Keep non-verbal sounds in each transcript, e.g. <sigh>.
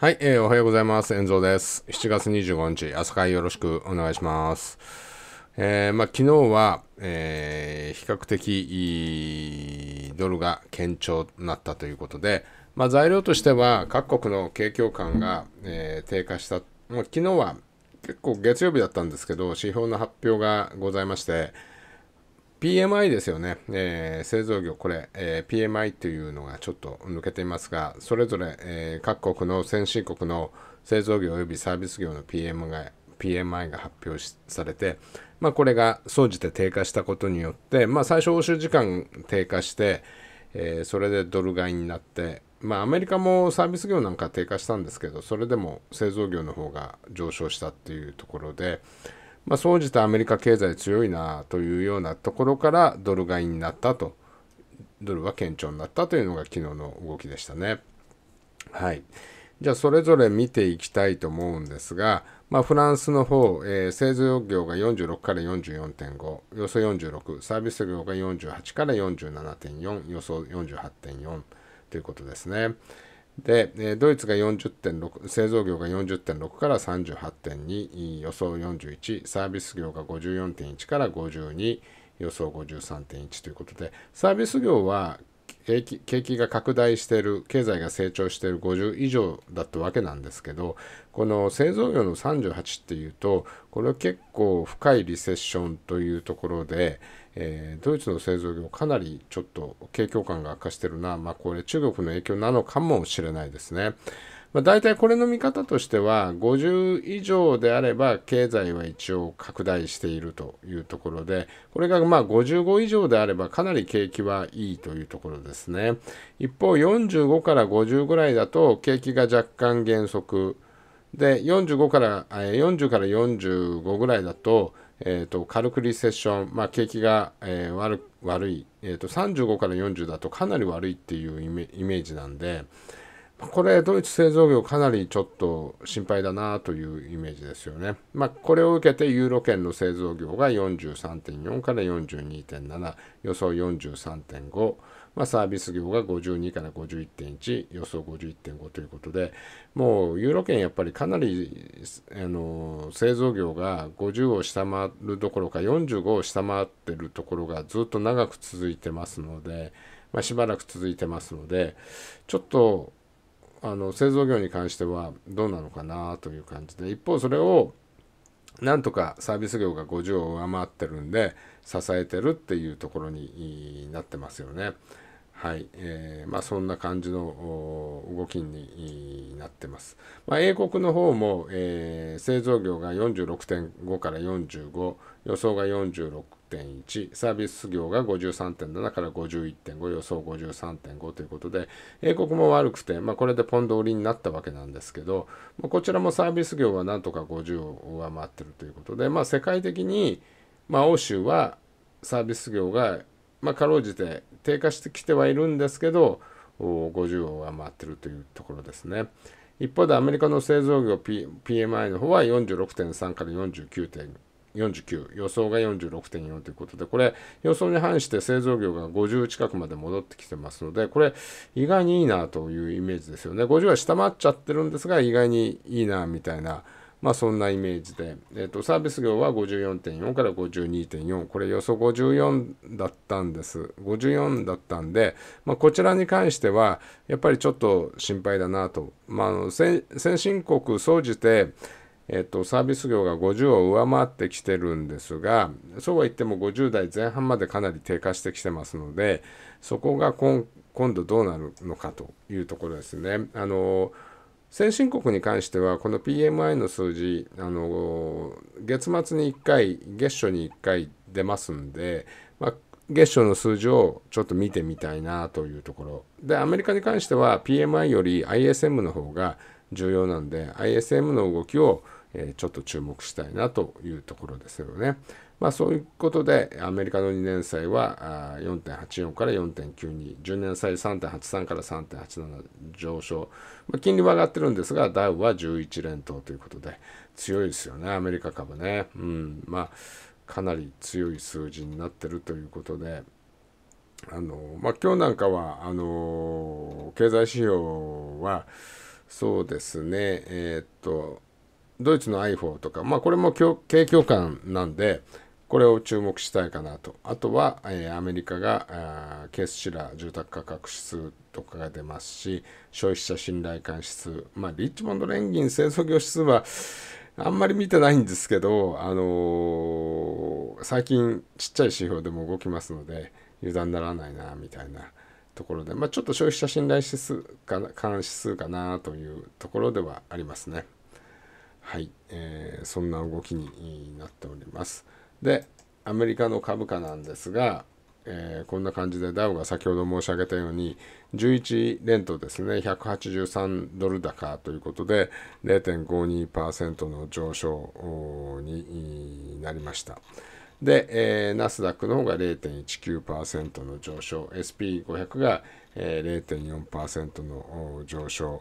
はい、えー、おはようございます。遠蔵です。7月25日、朝会よろしくお願いします。えー、まあ、昨日は、えー、比較的ドルが堅調になったということで、まあ、材料としては各国の景況感が、えー、低下した、まあ、昨日は結構月曜日だったんですけど、指標の発表がございまして、PMI ですよね、えー、製造業、これ、えー、PMI というのがちょっと抜けていますが、それぞれ、えー、各国の先進国の製造業及びサービス業の PM が PMI が発表されて、まあ、これが総じて低下したことによって、まあ、最初、欧州時間低下して、えー、それでドル買いになって、まあ、アメリカもサービス業なんか低下したんですけど、それでも製造業の方が上昇したっていうところで、まあ、総じてアメリカ経済強いなというようなところからドル買いになったと、ドルは堅調になったというのが昨日の動きでしたね。はい。じゃあ、それぞれ見ていきたいと思うんですが、まあ、フランスの方、えー、製造業が46から44.5、予想46、サービス業が48から47.4、予想48.4ということですね。で、えドイツが40.6、製造業が40.6から38.2、予想41、サービス業が54.1から52、予想53.1ということで、サービス業は景気景気が拡大している経済が成長している50以上だったわけなんですけどこの製造業の38っていうとこれは結構深いリセッションというところで、えー、ドイツの製造業かなりちょっと景況感が悪化してるな、まあ、これ中国の影響なのかもしれないですね。まあ、大体これの見方としては50以上であれば経済は一応拡大しているというところでこれがまあ55以上であればかなり景気はいいというところですね一方45から50ぐらいだと景気が若干減速で45から40から45ぐらいだと,、えー、と軽くリセッション、まあ、景気が、えー、悪悪い、えー、と35から40だとかなり悪いっていうイメージなんでこれ、ドイツ製造業、かなりちょっと心配だなというイメージですよね。まあ、これを受けて、ユーロ圏の製造業が43.4から42.7、予想43.5、まあ、サービス業が52から51.1、予想51.5ということで、もうユーロ圏、やっぱりかなりあの製造業が50を下回るどころか、45を下回ってるところがずっと長く続いてますので、まあ、しばらく続いてますので、ちょっと、あの製造業に関してはどうなのかなという感じで一方それをなんとかサービス業が50を上回ってるんで支えてるっていうところになってますよね。はい、えー、まあ、そんな感じの動きになってます。まあ、英国の方も、えー、製造業が46.5から45予想が46 5 1サービス業が53.7から51.5、予想53.5ということで、英国も悪くて、まあ、これでポンド売りになったわけなんですけど、まあ、こちらもサービス業はなんとか50を上回ってるということで、まあ、世界的に、まあ、欧州はサービス業が、まあ、かろうじて低下してきてはいるんですけど、50を上回ってるというところですね。一方でアメリカの製造業 P、PM、i の方は46.3から49.9。49、予想が46.4ということで、これ、予想に反して製造業が50近くまで戻ってきてますので、これ、意外にいいなというイメージですよね。50は下回っちゃってるんですが、意外にいいなみたいな。まあそんなイメージで、えーと、サービス業は54.4から52.4これ予想54だったんです54だったんで、まあ、こちらに関してはやっぱりちょっと心配だなと、まあ、先進国総じてえっと、サービス業が50を上回ってきてるんですが、そうは言っても50代前半までかなり低下してきてますので、そこが今度どうなるのかというところですね。あの先進国に関しては、この PMI の数字、あの月末に1回、月初に1回出ますんで、まあ、月初の数字をちょっと見てみたいなというところ。で、アメリカに関しては PMI より ISM の方が重要なんで、ISM の動きをえちょっと注目したいなというところですよね。まあそういうことで、アメリカの2年債は4.84から4.92、10年債3.83から3.87上昇。まあ、金利は上がってるんですが、ダウは11連投ということで、強いですよね、アメリカ株ね。うん、まあかなり強い数字になってるということで、あのまあ、今日なんかはあの経済指標はそうですね、えー、っとドイツの iPhone とか、まあ、これも景況感なんで、これを注目したいかなと。あとは、えー、アメリカがあケースシラー住宅価格指数とかが出ますし、消費者信頼感指数、まあ、リッチモンド連銀製造業指数は、あんまり見てないんですけど、あのー、最近ちっちゃい指標でも動きますので、油断ならないな、みたいなところで、まあ、ちょっと消費者信頼指数かな、関指数かなというところではありますね。はい、えー、そんな動きになっております。で、アメリカの株価なんですが、えー、こんな感じでダウが先ほど申し上げたように11連投ですね183ドル高ということで0.52%の上昇になりました。で、ナスダックの方が0.19%の上昇、SP500 が、ー、0.4%の上昇。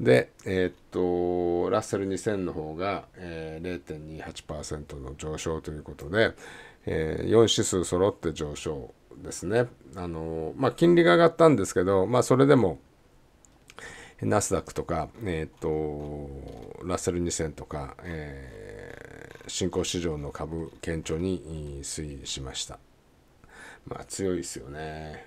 で、えー、っと、ラッセル2000の方が、えー、0.28%の上昇ということで、えー、4指数揃って上昇ですね。あのまあ、金利が上がったんですけど、まあ、それでも、ナスダックとか、えーと、とラッセル2000とか、えー、新興市場の株、堅調に推移しました。まあ強いですよね。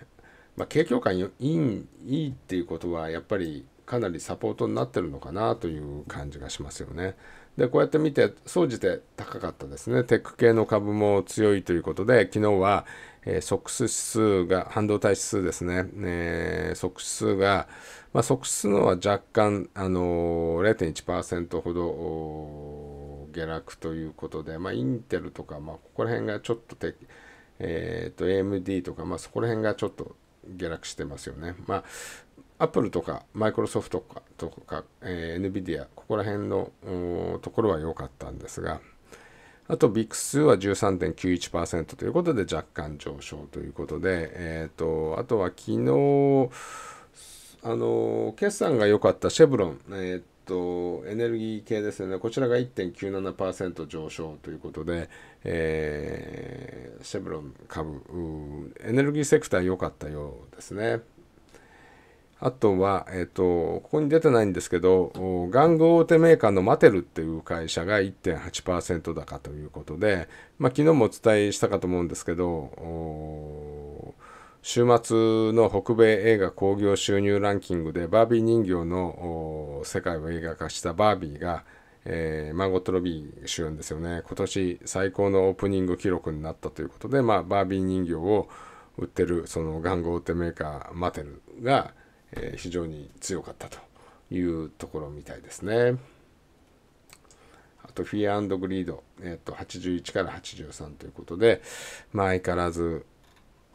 まあ、景況感いいいいっていうことは、やっぱりかなりサポートになってるのかなという感じがしますよね。で、こうやって見て、総じて高かったですね。テック系の株も強いということで、昨日は、えー、ソックス指数が、半導体指数ですね、えー、ソックス指数が、まあ、ソックスのは若干、あのー、0.1%ほど下落ということで、まあ、インテルとか、まあ、ここら辺がちょっとえーと、と AMD とか、まあ、そこら辺がちょっと下落してますよね。まあ、アップルとかマイクロソフトとか、えー、NVIDIA、ここら辺のところは良かったんですが、あと VIX は13.91%ということで若干上昇ということで、えーと、あとは昨日、あの決算が良かったシェブロン、えーと、エネルギー系ですよね、こちらが1.97%上昇ということで、えー、シェブロン株、エネルギーセクター良かったようですね。あとは、えっ、ー、と、ここに出てないんですけど、玩具大手メーカーのマテルっていう会社が1.8%高ということで、まあ、昨日もお伝えしたかと思うんですけど、週末の北米映画興行収入ランキングでバービー人形の世界を映画化したバービーが、えー、マーゴット・ロビー主演ですよね今年最高のオープニング記録になったということで、まあ、バービー人形を売ってるその玩具大手メーカーマテルが、えー、非常に強かったというところみたいですね。あと、フィアグリード、えっ、ー、と、81から83ということで、まあ、相変わらず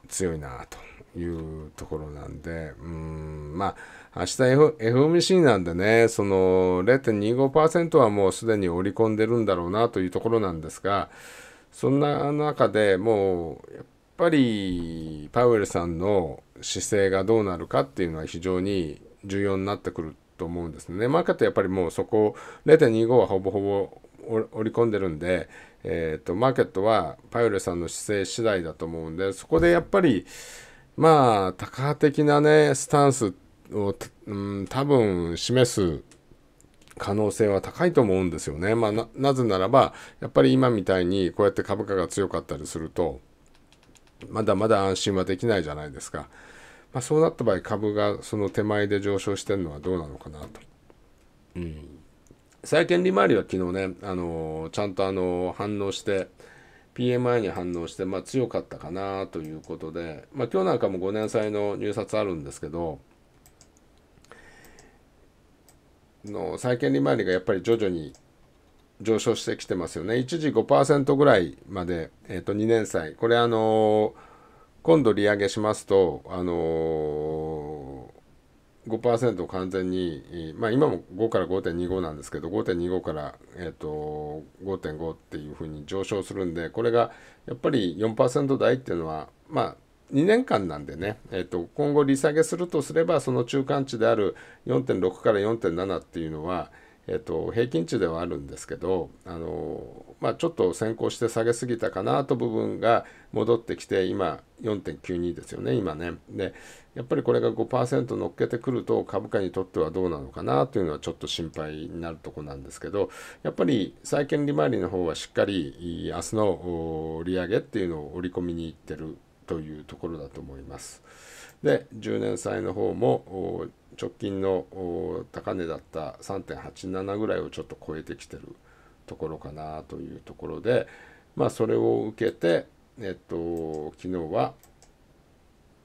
強いなというところなんで、うん、まあ、明日 F FOMC なんでね、その0.25%はもうすでに織り込んでるんだろうなというところなんですが、そんな中でもう、やっっぱりパウエルさんの姿勢がどうなるかっていうのは非常に重要になってくると思うんですね。マーケットやっぱりもうそこ0.25はほぼほぼ織り込んでるんで、えーと、マーケットはパウエルさんの姿勢次第だと思うんでそこでやっぱりまあタカ的なねスタンスを、うん、多分示す可能性は高いと思うんですよね。まあ、なぜならばやっぱり今みたいにこうやって株価が強かったりすると。まだまだ安心はできないじゃないですか。まあ、そうなった場合、株がその手前で上昇してるのはどうなのかなと。うん。債券利回りは昨日ね、あのちゃんとあの反応して、PMI に反応して、まあ、強かったかなということで、まあ、今日なんかも5年債の入札あるんですけど、の債券利回りがやっぱり徐々に上昇してきてますよね。一時5%ぐらいまで、えー、と2年債。これあのー、今度利上げしますと、あのー、5%完全に、まあ、今も5から5.25なんですけど、5.25から、えーと、5.5っていうふうに上昇するんで、これがやっぱり4%台っていうのは、まあ、2年間なんでね、えーと、今後利下げするとすればその中間値である4.6から4.7っていうのは、えっと、平均値ではあるんですけどあの、まあ、ちょっと先行して下げすぎたかなと部分が戻ってきて今4.92ですよね今ねでやっぱりこれが5%乗っけてくると株価にとってはどうなのかなというのはちょっと心配になるとこなんですけどやっぱり債券利回りの方はしっかり明日の利上げっていうのを織り込みにいってるというところだと思います。で10年債の方も直近の高値だった3.87ぐらいをちょっと超えてきてるところかなというところでまあそれを受けてえっと昨日は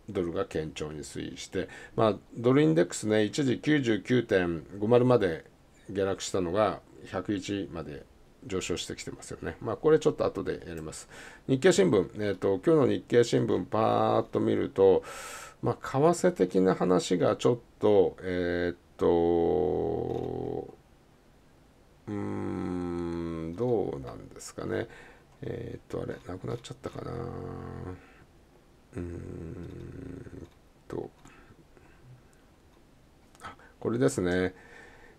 ドルが堅調に推移して、まあ、ドルインデックスね一時99.50まで下落したのが101まで上昇してきてますよね。まあ、これちょっと後でやります。日経新聞、えっ、ー、と、今日の日経新聞、パーっと見ると、まあ、為替的な話がちょっと、えっ、と、うーん、どうなんですかね。えっ、と、あれ、なくなっちゃったかな。うーんと、あ、これですね。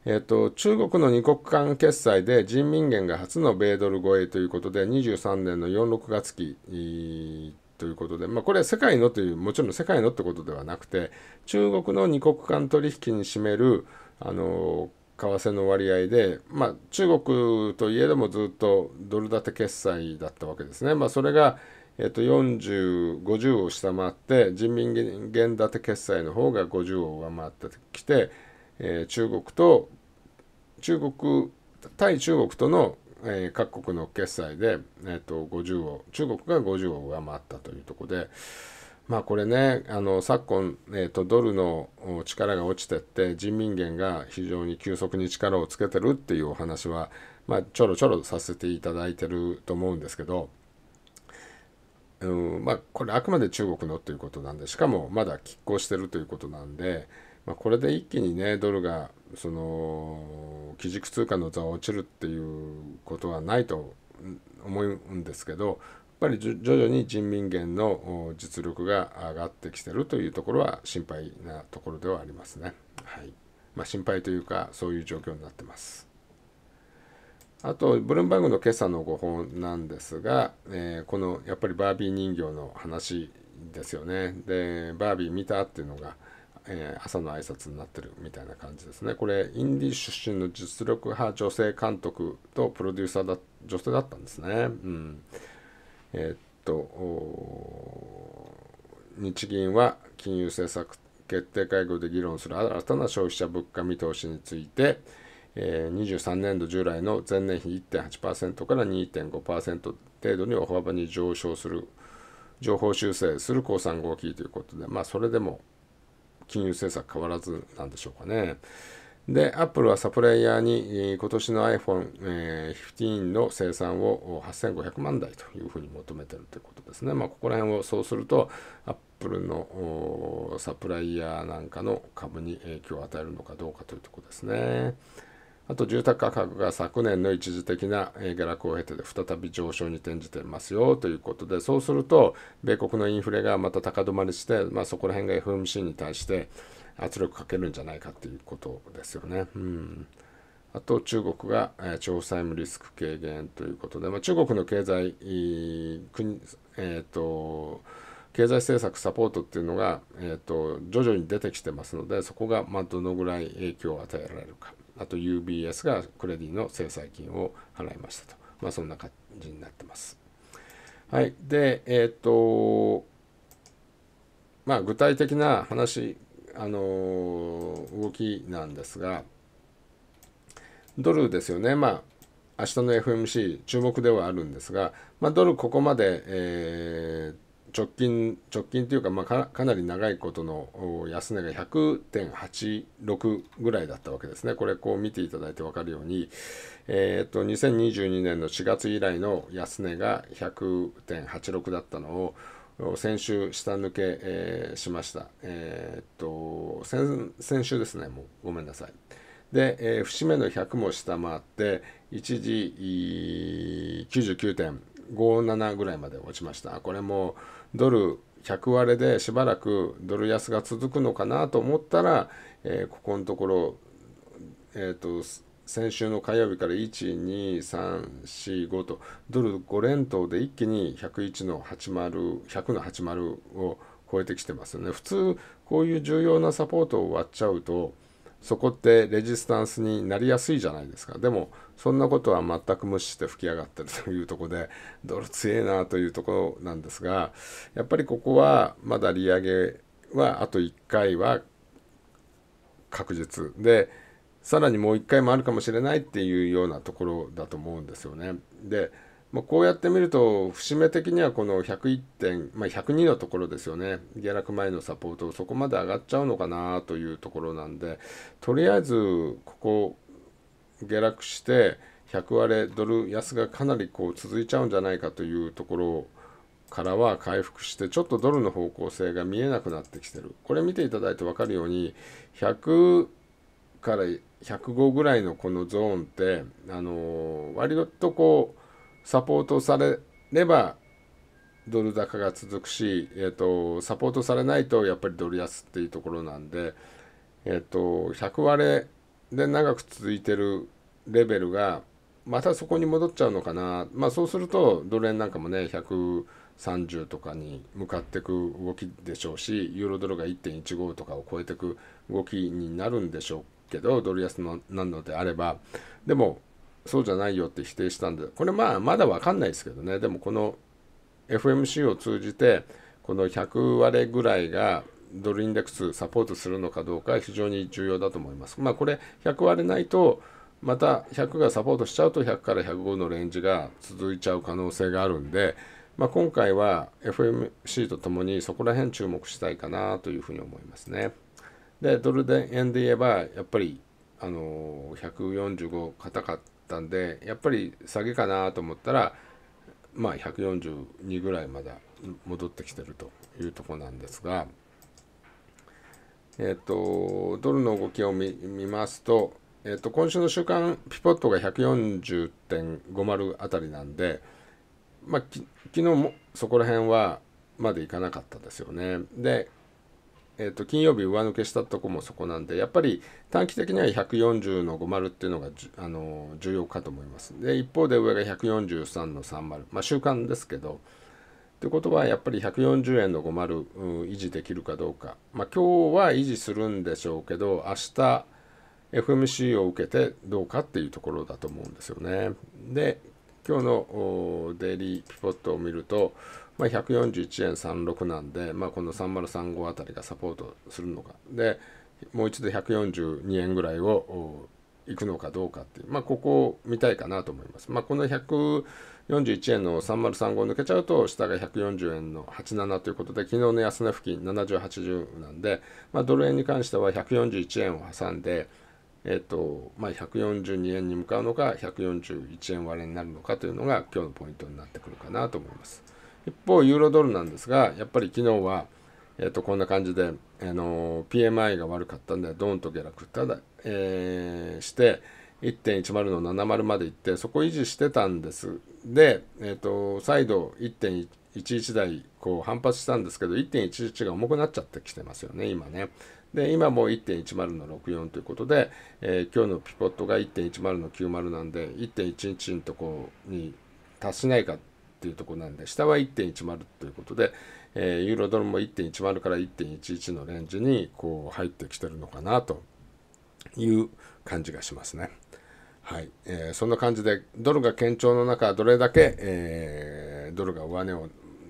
えーと、中国の2国間決済で人民元が初の米ドル超えということで23年の46月期、ということで、まあ、これは世界のというもちろん世界のってことではなくて中国の2国間取引に占めるあの為替の割合で、まあ、中国といえどもずっとドル建て決済だったわけですね。まあ、それが、えっと、40、50を下回って、人民元建て決済の方が50を上回ってきて、えー、中国と中国対中国との、えー、各国の決済で、えーと、50を中国が50を上回ったというところで。まあこれね、あの昨今、えーと、ドルの力が落ちてって、人民元が非常に急速に力をつけてるっていうお話は、まあ、ちょろちょろさせていただいてると思うんですけど、うんまあ、これあくまで中国のということなんでしかもまだ拮抗してるということなんで、まあ、これで一気にねドルがその基軸通貨の座を落ちるっていうことはないと思うんですけどやっぱり徐々に人民元の実力が上がってきてるというところは心配なところではありますね。はいまあ、心配というかそういう状況になってます。あと、ブルームバーグの今朝の5本なんですが、えー、このやっぱりバービー人形の話ですよね。で、バービー見たっていうのが、えー、朝の挨拶になってるみたいな感じですね。これ、インディ出身の実力派女性監督とプロデューサーだ、女性だったんですね。うん。えー、っと、日銀は金融政策決定会合で議論する新たな消費者物価見通しについて、え23年度従来の前年比1.8%から2.5%程度に大幅に上昇する、情報修正する公算合期ということで、まあ、それでも金融政策変わらずなんでしょうかね。で、アップルはサプライヤーに今年の iPhone15 の生産を8500万台というふうに求めてるということですね。まあ、ここら辺をそうすると、アップルのサプライヤーなんかの株に影響を与えるのかどうかというところですね。あと住宅価格が昨年の一時的な下落を経て再び上昇に転じていますよということで、そうすると、米国のインフレがまた高止まりして、まあ、そこら辺が FMC に対して圧力かけるんじゃないかということですよね。うんあと中国が、えー、債務リスク軽減ということで、まあ、中国の経済、国えーと、経済政策サポートっていうのが、えーと徐々に出てきてますので、そこが、まあ、どのぐらい影響を与えられるか。あと UBS がクレディの制裁金を払いましたと。まあ、そんな感じになってます。はい。で、えっ、ー、と、まあ、具体的な話、あの動きなんですが、ドルですよね。まあ、明日の FMC、注目ではあるんですが、まあ、ドルここまで、えー、直近直近というか,、まあか、かなり長いことの安値が100.86ぐらいだったわけですね。これこう見ていただいて分かるように、えっ、と2022年の4月以来の安値が100.86だったのを先週下抜け、えー、しました。えっ、と先先週ですね、もうごめんなさい。で、えー、節目の100も下回って、一時99.57ぐらいまで落ちました。これもドル1割れでしばらくドル安が続くのかなと思ったら、えー、ここのところ、えーと、と先週の火曜日から12345とドル5連投で一気に101の80 100の80を超えてきてますよね。普通こういう重要なサポートを割っちゃうとそこってレジスタンスになりやすいじゃないですかでもそんなことは全く無視して吹き上がってるというとこで <laughs> ドル強えなというところなんですがやっぱりここはまだ利上げはあと1回は確実でさらにもう1回もあるかもしれないっていうようなところだと思うんですよね。でまあ、こうやって見ると、節目的にはこの101点、まあ、102のところですよね、下落前のサポート、そこまで上がっちゃうのかなというところなんで、とりあえずここ、下落して、100割れドル安がかなりこう続いちゃうんじゃないかというところからは回復して、ちょっとドルの方向性が見えなくなってきてる。これ見ていただいて分かるように、100から105ぐらいのこのゾーンって、あの割とこう、サポートされればドル高が続くし、えーと、サポートされないとやっぱりドル安っていうところなんで、えーと、と100割れで長く続いてるレベルがまたそこに戻っちゃうのかな、まあ、そうするとドル円なんかもね130とかに向かっていく動きでしょうしユーロドルが1.15とかを超えていく動きになるんでしょうけどドル安のなのであればでもそうじゃないよって否定したんで、これまあまだわかんないですけどね、でもこの FMC を通じて、この100割ぐらいがドルインデックスサポートするのかどうか非常に重要だと思います。まあこれ100割れないと、また100がサポートしちゃうと100から105のレンジが続いちゃう可能性があるんで、まあ、今回は FMC とともにそこら辺注目したいかなというふうに思いますね。で、ドル円で言えばやっぱりあの145硬かったったんでやっぱり下げかなと思ったらまあ142ぐらいまだ戻ってきてるというとこなんですがえっ、ー、とドルの動きを見ますとえっ、ー、と今週の週間ピポットが140.50あたりなんでまあ昨日もそこら辺はまでいかなかったですよねでえー、と金曜日上抜けしたとこもそこなんで、やっぱり短期的には140の50っていうのがあの重要かと思います。で、一方で上が143の30、まあ、週間ですけど、ってことはやっぱり140円の50、維持できるかどうか、まあ、今日は維持するんでしょうけど、明日 FMC を受けてどうかっていうところだと思うんですよね。で、今日のデイリーピポットを見ると、まあ、141円36なんで、まあ、この3035あたりがサポートするのか。で、もう一度142円ぐらいを行くのかどうかっていう、まあ、ここを見たいかなと思います。まあ、この141円の3035抜けちゃうと、下が140円の87ということで、昨日の安値付近70、80なんで、まあ、ドル円に関しては141円を挟んで、えっとまあ、142円に向かうのか、141円割れになるのかというのが、今日のポイントになってくるかなと思います。一方、ユーロドルなんですが、やっぱり昨日は、えー、とこんな感じで、あの PMI が悪かったんで、ドーンと下落ただ、えー、して、1.10の70まで行って、そこ維持してたんです。で、えーと、再度1.11台こう反発したんですけど、1.11が重くなっちゃってきてますよね、今ね。で、今も1.10の64ということで、えー、今日のピポットが1.10の90なんで、1.11のところに達しないかっていうとこなんで、下は1.10ということで、えー、ユーロドルも1.10から1.11のレンジにこう入ってきてるのかなという感じがしますね。はい、えー、そんな感じで、ドルが堅調の中、どれだけ、えー、ドルが上値を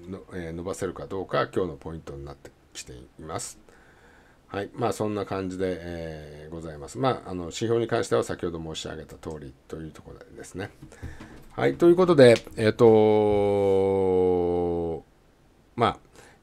の、えー、伸ばせるかどうか、今日のポイントになってきています。はい、まあそんな感じで、えー、ございます。まあ、あの指標に関しては先ほど申し上げた通りというところですね。はい、ということで、えっ、ー、とまあ、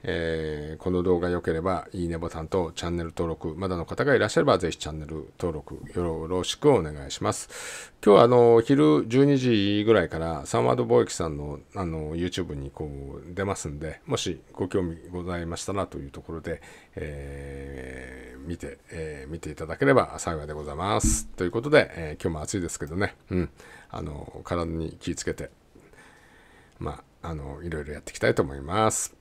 えー、この動画良ければいいねボタンとチャンネル登録、まだの方がいらっしゃればぜひチャンネル登録よろしくお願いします。今日はあの、昼12時ぐらいからサンワード貿易さんのあの YouTube にこう出ますんで、もしご興味ございましたらというところで、えー、見て、えー、見ていただければ幸いでございます。ということで、え今日も暑いですけどね、うん、あの、体に気をつけて、まあ、あの、いろいろやっていきたいと思います。